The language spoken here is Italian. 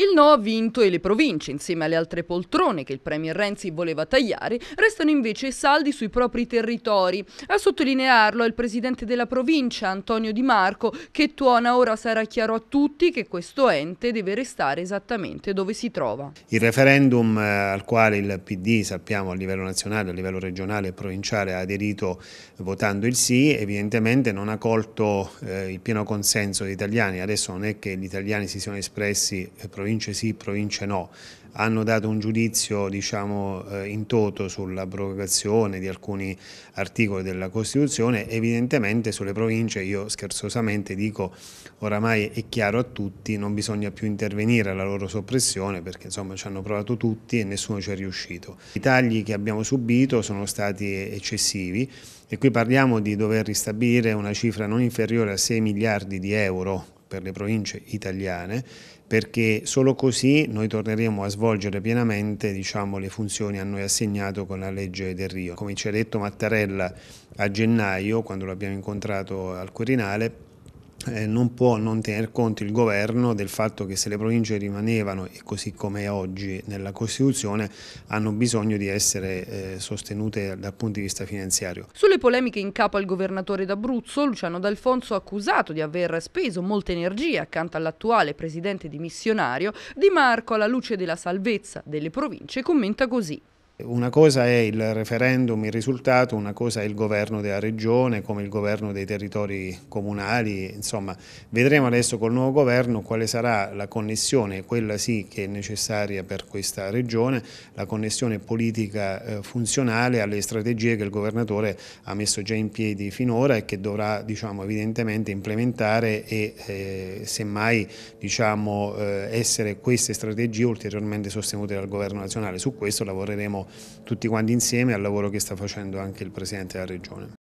Il no ha vinto e le province, insieme alle altre poltrone che il Premier Renzi voleva tagliare, restano invece saldi sui propri territori. A sottolinearlo è il presidente della provincia, Antonio Di Marco, che tuona ora sarà chiaro a tutti che questo ente deve restare esattamente dove si trova. Il referendum eh, al quale il PD, sappiamo, a livello nazionale, a livello regionale e provinciale ha aderito votando il sì, evidentemente non ha colto eh, il pieno consenso degli italiani. Adesso non è che gli italiani si siano espressi eh, provincialmente, province sì, province no, hanno dato un giudizio diciamo, eh, in toto sulla sull'abrogazione di alcuni articoli della Costituzione, evidentemente sulle province io scherzosamente dico oramai è chiaro a tutti, non bisogna più intervenire alla loro soppressione perché insomma ci hanno provato tutti e nessuno ci è riuscito. I tagli che abbiamo subito sono stati eccessivi e qui parliamo di dover ristabilire una cifra non inferiore a 6 miliardi di euro per le province italiane perché solo così noi torneremo a svolgere pienamente diciamo, le funzioni a noi assegnate con la legge del Rio. Come ci ha detto Mattarella a gennaio, quando l'abbiamo incontrato al Quirinale, eh, non può non tener conto il governo del fatto che se le province rimanevano, e così come oggi nella Costituzione, hanno bisogno di essere eh, sostenute dal punto di vista finanziario. Sulle polemiche in capo al governatore d'Abruzzo, Luciano D'Alfonso accusato di aver speso molta energia accanto all'attuale presidente dimissionario, Di Marco alla luce della salvezza delle province commenta così. Una cosa è il referendum, il risultato, una cosa è il governo della regione, come il governo dei territori comunali, insomma vedremo adesso col nuovo governo quale sarà la connessione, quella sì che è necessaria per questa regione, la connessione politica eh, funzionale alle strategie che il governatore ha messo già in piedi finora e che dovrà diciamo, evidentemente implementare e eh, semmai diciamo, eh, essere queste strategie ulteriormente sostenute dal governo nazionale. Su questo lavoreremo tutti quanti insieme al lavoro che sta facendo anche il Presidente della Regione.